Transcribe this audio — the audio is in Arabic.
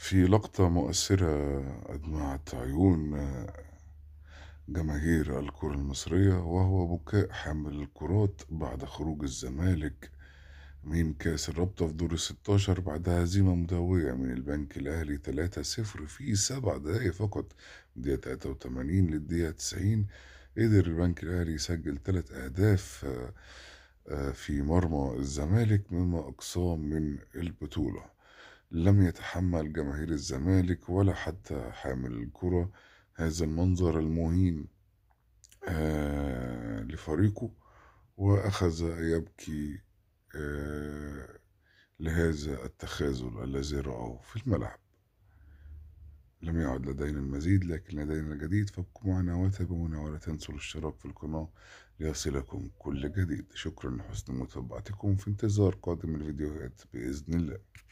في لقطة مؤثرة أدمعت عيون جماهير الكرة المصرية وهو بكاء حامل الكرات بعد خروج الزمالك من كأس الرابطة في دور الستاشر بعد هزيمة مدوية من البنك الاهلي تلاتة صفر في سبع دقايق فقط من تلاتة وتمانين للدقيقة تسعين قدر البنك الأهلي يسجل تلات أهداف آه، آه، في مرمى الزمالك مما أقصاه من البطولة لم يتحمل جماهير الزمالك ولا حتى حامل الكرة هذا المنظر المهين آه لفريقه وأخذ يبكي آه لهذا التخاذل الذي رآه في الملعب لم يعد لدينا المزيد لكن لدينا الجديد فابقوا معنا وتابعونا ولا تنسوا الاشتراك في القناة ليصلكم كل جديد شكرا لحسن متابعتكم في انتظار قادم الفيديوهات بإذن الله